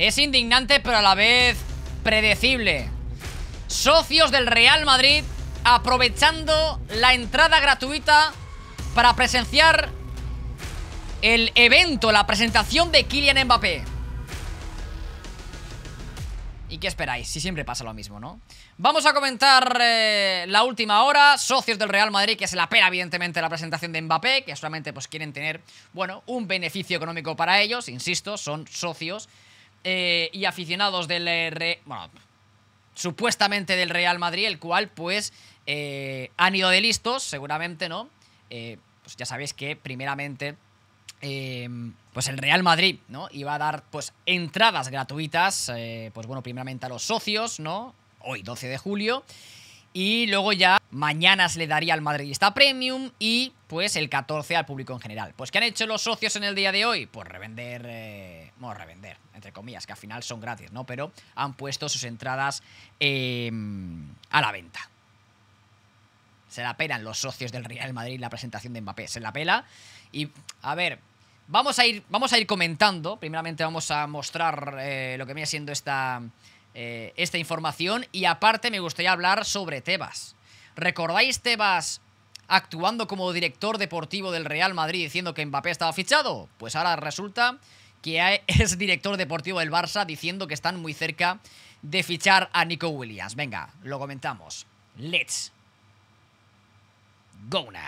Es indignante pero a la vez predecible Socios del Real Madrid aprovechando la entrada gratuita para presenciar el evento, la presentación de Kylian Mbappé ¿Y qué esperáis? Si siempre pasa lo mismo, ¿no? Vamos a comentar eh, la última hora. Socios del Real Madrid, que es la pena, evidentemente, la presentación de Mbappé, que solamente pues, quieren tener, bueno, un beneficio económico para ellos. Insisto, son socios eh, y aficionados del eh, supuestamente del Real Madrid, el cual pues eh, han ido de listos, seguramente, ¿no? pues ya sabéis que primeramente em, pues el Real Madrid, ¿no? Iba a dar pues entradas gratuitas, pues bueno, primeramente a los socios, ¿no? Hoy 12 de julio. Y luego ya mañana se le daría al madridista premium y pues el 14 al público en general. Pues ¿qué han hecho los socios en el día de hoy? Pues revender a revender, entre comillas, que al final son gratis, ¿no? Pero han puesto sus entradas em, a la venta. Se la pelan los socios del Real Madrid la presentación de Mbappé. Se la pela. Y, a ver, vamos a ir, vamos a ir comentando. Primeramente vamos a mostrar eh, lo que viene siendo esta, eh, esta información. Y aparte me gustaría hablar sobre Tebas. ¿Recordáis Tebas actuando como director deportivo del Real Madrid diciendo que Mbappé estaba fichado? Pues ahora resulta que es director deportivo del Barça, diciendo que están muy cerca de fichar a Nico Williams. Venga, lo comentamos. Let's go now.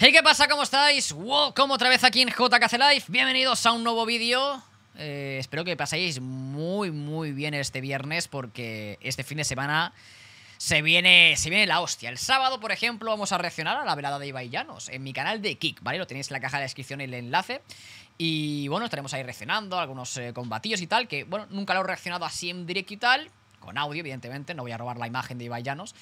Hey, ¿qué pasa? ¿Cómo estáis? Welcome otra vez aquí en JKC Live. Bienvenidos a un nuevo vídeo. Eh, espero que paséis muy, muy bien este viernes porque este fin de semana se viene, se viene la hostia. El sábado, por ejemplo, vamos a reaccionar a la velada de Ibai Llanos en mi canal de Kick, ¿vale? Lo tenéis en la caja de descripción y el enlace. Y bueno, estaremos ahí reaccionando, algunos eh, combatillos y tal, que bueno, nunca lo he reaccionado así en directo y tal, con audio, evidentemente, no voy a robar la imagen de Ibai Llanos.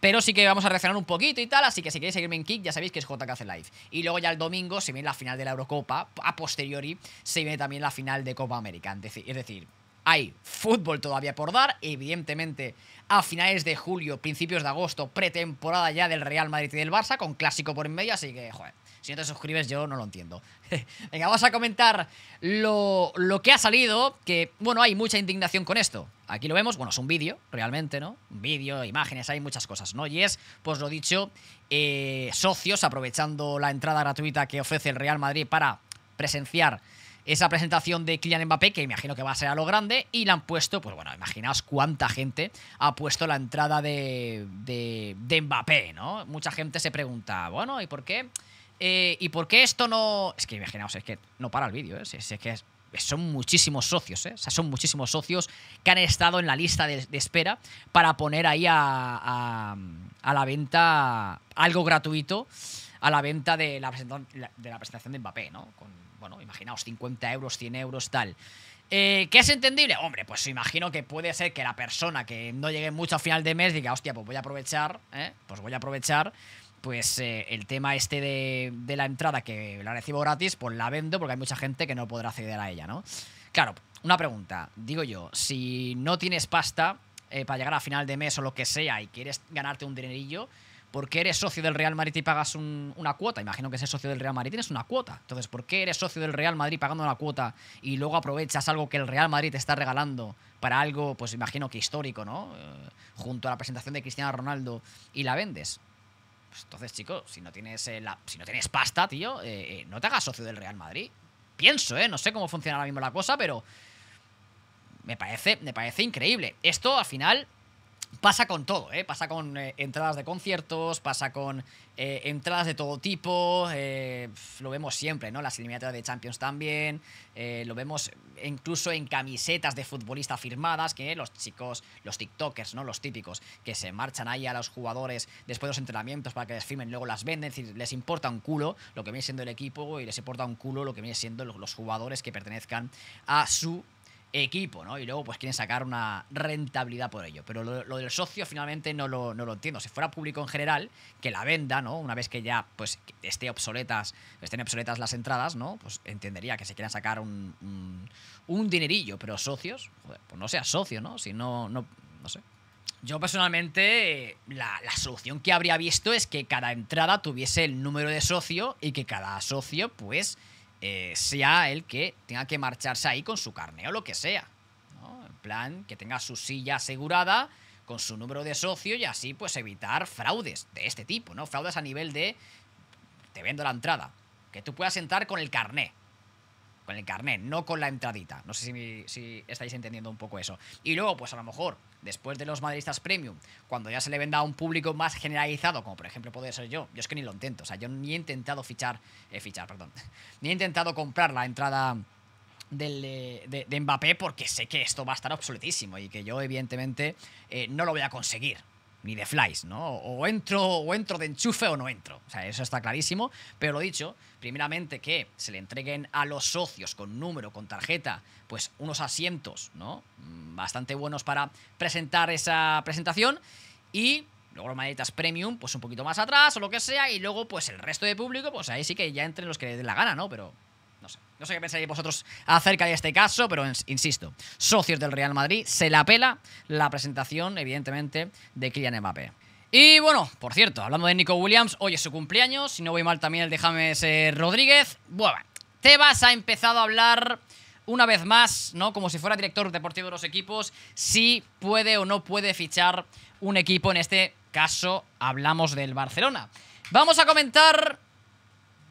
Pero sí que vamos a reaccionar un poquito y tal, así que si queréis seguirme en Kick ya sabéis que es JKC Live. Y luego ya el domingo se viene la final de la Eurocopa, a posteriori se viene también la final de Copa América, es decir, hay fútbol todavía por dar, evidentemente a finales de julio, principios de agosto, pretemporada ya del Real Madrid y del Barça, con clásico por en medio, así que, joder, si no te suscribes yo no lo entiendo. Venga, vamos a comentar lo, que ha salido, que, bueno, hay mucha indignación con esto. Aquí lo vemos, bueno, es un vídeo, realmente, ¿no? Un vídeo, imágenes, hay muchas cosas, ¿no? Y es, pues lo dicho, eh, socios, aprovechando la entrada gratuita que ofrece el Real Madrid para presenciar esa presentación de Kylian Mbappé, que imagino que va a ser a lo grande, y la han puesto, pues bueno, imaginaos cuánta gente ha puesto la entrada de, de, Mbappé, ¿no? Mucha gente se pregunta, bueno, ¿y por qué? Eh, ¿Y por qué esto no...? Es que imaginaos, es que no para el vídeo, ¿eh? es, que son muchísimos socios, ¿eh? O sea, son muchísimos socios que han estado en la lista de, espera para poner ahí a, a, a, la venta algo gratuito a la venta de la, de la presentación de Mbappé, ¿no? Con, bueno, imaginaos, 50 euros, 100 euros, tal. Eh, ¿Qué es entendible? Hombre, pues imagino que puede ser que la persona que no llegue mucho a final de mes diga, hostia, pues voy a aprovechar, ¿eh? pues voy a aprovechar, pues eh, el tema este de, de, la entrada que la recibo gratis, pues la vendo porque hay mucha gente que no podrá acceder a ella, ¿no? Claro, una pregunta, digo yo, si no tienes pasta eh, para llegar a final de mes o lo que sea y quieres ganarte un dinerillo, ¿Por qué eres socio del Real Madrid y pagas una cuota? Imagino que ese socio del Real Madrid tienes una cuota. Entonces, ¿por qué eres socio del Real Madrid pagando una cuota y luego aprovechas algo que el Real Madrid te está regalando para algo, pues imagino que histórico, ¿no? Eh, junto a la presentación de Cristiano Ronaldo y la vendes. Pues, entonces, chicos, si no tienes, eh, si no tienes pasta, tío, eh, no te hagas socio del Real Madrid. Pienso, ¿eh? No sé cómo funciona ahora mismo la cosa, pero me parece, me parece increíble. Esto al final Pasa con todo, ¿eh? Pasa con eh, entradas de conciertos, pasa con eh, entradas de todo tipo, eh, lo vemos siempre, ¿no? Las eliminatorias de Champions también, lo vemos incluso en camisetas de futbolistas firmadas, que los chicos, los TikTokers, ¿no? Los típicos, que se marchan ahí a los jugadores después de los entrenamientos para que les firmen, luego las venden, es decir, les importa un culo lo que viene siendo el equipo y les importa un culo lo que viene siendo los jugadores que pertenezcan a su equipo, ¿no? Y luego pues quieren sacar una rentabilidad por ello. Pero lo, del socio finalmente no lo, entiendo. Si fuera público en general, que la venda, ¿no? Una vez que ya pues esté obsoletas, estén obsoletas las entradas, ¿no? Pues entendería que se quieran sacar un, un, dinerillo, pero socios, joder, pues no sea socio, ¿no? Si no, no, no sé. Yo personalmente, la, la, solución que habría visto es que cada entrada tuviese el número de socio y que cada socio, pues, eh, sea el que tenga que marcharse ahí con su carné o lo que sea. En plan, que tenga su silla asegurada con su número de socio y así pues evitar fraudes de este tipo, ¿no? Fraudes a nivel de te vendo la entrada, que tú puedas entrar con el carné con el carnet, no con la entradita. No sé si, estáis entendiendo un poco eso. Y luego, pues a lo mejor, después de los madridistas premium, cuando ya se le venda a un público más generalizado, como por ejemplo puede ser yo, yo es que ni lo intento, o sea, yo ni he intentado fichar, eh, fichar, perdón, ni he intentado comprar la entrada de, Mbappé porque sé que esto va a estar obsoletísimo y que yo evidentemente eh, no lo voy a conseguir ni de flies, ¿no? O entro, o entro de enchufe o no entro. O sea, eso está clarísimo. Pero lo dicho, primeramente que se le entreguen a los socios con número, con tarjeta, pues unos asientos, ¿no? Mm, bastante buenos para presentar esa presentación. Y luego las maletas premium, pues un poquito más atrás o lo que sea. Y luego, pues el resto de público, pues ahí sí que ya entren los que les den la gana, ¿no? Pero no sé. No sé qué pensáis vosotros acerca de este caso, pero insisto, socios del Real Madrid, se la pela la presentación, evidentemente, de Kylian Mbappé. Y bueno, por cierto, hablando de Nico Williams, hoy es su cumpleaños, si no voy mal también el de James eh, Rodríguez. Bueno, Tebas ha empezado a hablar una vez más, ¿no? Como si fuera director deportivo de los equipos, si puede o no puede fichar un equipo. En este caso, hablamos del Barcelona. Vamos a comentar,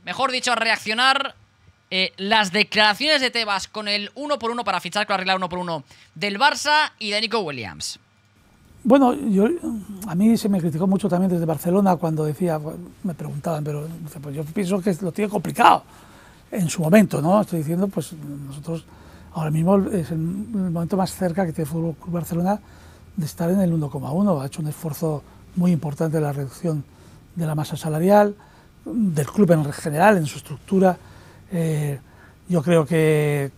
mejor dicho, a reaccionar eh, las declaraciones de Tebas con el uno por uno para fichar con la regla 1 por uno del Barça y de Nico Williams. Bueno, yo, a mí se me criticó mucho también desde Barcelona cuando decía, me preguntaban, pero pues yo pienso que lo tiene complicado en su momento, ¿no? Estoy diciendo, pues nosotros ahora mismo es el, momento más cerca que tiene el Club Barcelona de estar en el 1,1. Ha hecho un esfuerzo muy importante en la reducción de la masa salarial, del club en general, en su estructura eh, yo creo que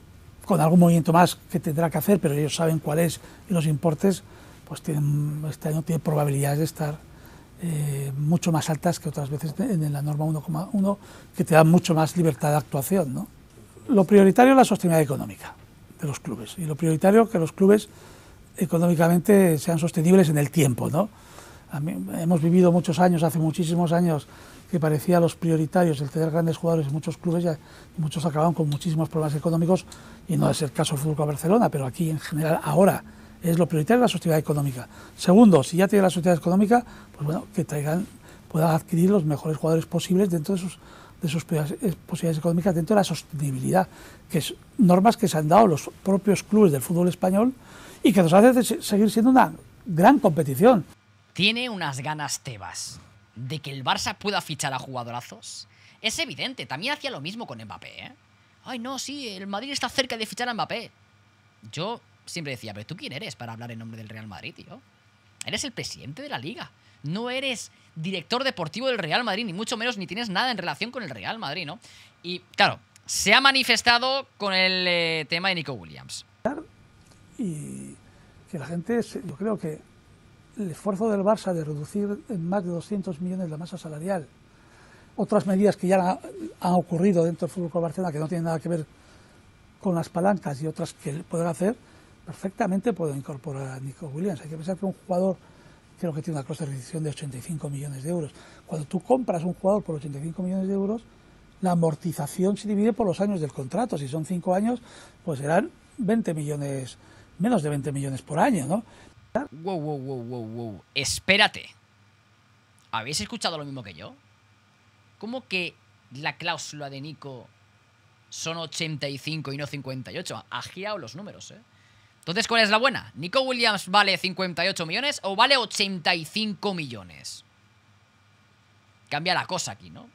con algún movimiento más que tendrá que hacer, pero ellos saben cuál es los importes, pues este año tiene probabilidades de estar eh, mucho más altas que otras veces en la norma 1,1, que te da mucho más libertad de actuación. ¿no? Lo prioritario es la sostenibilidad económica de los clubes, y lo prioritario que los clubes económicamente sean sostenibles en el tiempo. ¿no? hemos vivido muchos años, hace muchísimos años, que parecía los prioritarios el tener grandes jugadores en muchos clubes ya, y muchos acababan con muchísimos problemas económicos y no es el caso del Fútbol Barcelona, pero aquí en general ahora es lo prioritario la sociedad económica. Segundo, si ya tiene la sociedad económica, pues bueno, que traigan, puedan adquirir los mejores jugadores posibles dentro de sus, de sus eh, posibilidades económicas, dentro de la sostenibilidad, que es normas que se han dado los propios clubes del fútbol español y que nos hace seguir siendo una gran competición tiene unas ganas Tebas de que el Barça pueda fichar a jugadorazos. Es evidente, también hacía lo mismo con Mbappé, ¿eh? Ay, no, sí, el Madrid está cerca de fichar a Mbappé. Yo siempre decía, pero ¿tú quién eres para hablar en nombre del Real Madrid, tío? Eres el presidente de la liga. No eres director deportivo del Real Madrid, ni mucho menos, ni tienes nada en relación con el Real Madrid, ¿no? Y claro, se ha manifestado con el eh, tema de Nico Williams. Y que la gente, yo creo que el esfuerzo del Barça de reducir en más de 200 millones la masa salarial, otras medidas que ya han, ocurrido dentro del Fútbol Club Barcelona que no tienen nada que ver con las palancas y otras que pueden hacer, perfectamente puedo incorporar a Nico Williams. Hay que pensar que un jugador creo que tiene una costa de reducción de 85 millones de euros. Cuando tú compras un jugador por 85 millones de euros, la amortización se divide por los años del contrato. Si son 5 años, pues serán 20 millones, menos de 20 millones por año, ¿no? Wow, wow, wow, wow, wow. Espérate. ¿Habéis escuchado lo mismo que yo? ¿Cómo que la cláusula de Nico son 85 y no 58? Ha girado los números, ¿eh? Entonces, ¿cuál es la buena? ¿Nico Williams vale 58 millones o vale 85 millones? Cambia la cosa aquí, ¿no?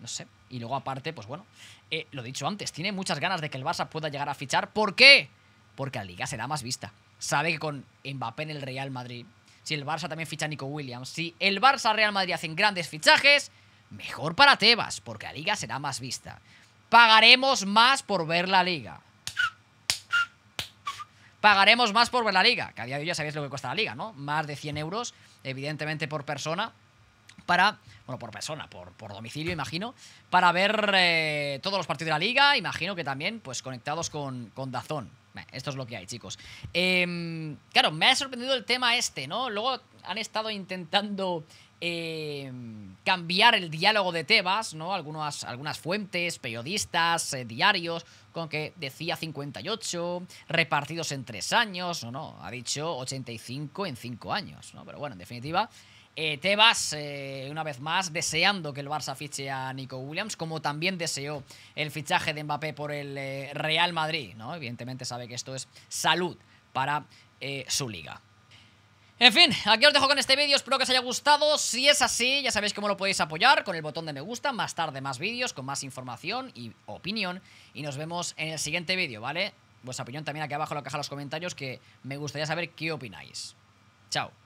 No sé. Y luego, aparte, pues bueno, eh, lo dicho antes, tiene muchas ganas de que el Barça pueda llegar a fichar. ¿Por qué? porque la liga será más vista. Sabe que con Mbappé en el Real Madrid, si el Barça también ficha a Nico Williams, si el Barça Real Madrid hacen grandes fichajes, mejor para Tebas, porque la liga será más vista. Pagaremos más por ver la liga. Pagaremos más por ver la liga, que a día de hoy ya sabéis lo que cuesta la liga, ¿no? Más de 100 euros, evidentemente por persona, para, bueno, por persona, por, por domicilio, imagino, para ver eh, todos los partidos de la liga, imagino que también, pues conectados con, con Dazón. Esto es lo que hay, chicos. Em, claro, me ha sorprendido el tema este, ¿no? Luego han estado intentando em, cambiar el diálogo de Tebas, ¿no? Algunas, algunas fuentes, periodistas, eh, diarios, con que decía 58, repartidos en tres años, no, no, ha dicho 85 en cinco años, ¿no? Pero bueno, en definitiva, eh, te vas eh, una vez más, deseando que el Barça fiche a Nico Williams, como también deseó el fichaje de Mbappé por el eh, Real Madrid, ¿no? Evidentemente sabe que esto es salud para su liga. En fin, aquí os dejo con este vídeo, espero que os haya gustado, si es así ya sabéis cómo lo podéis apoyar con el botón de me gusta, más tarde más vídeos con más información y opinión y nos vemos en el siguiente vídeo, ¿vale? Vuestra opinión también aquí abajo en la caja de los comentarios que me gustaría saber qué opináis. Chao.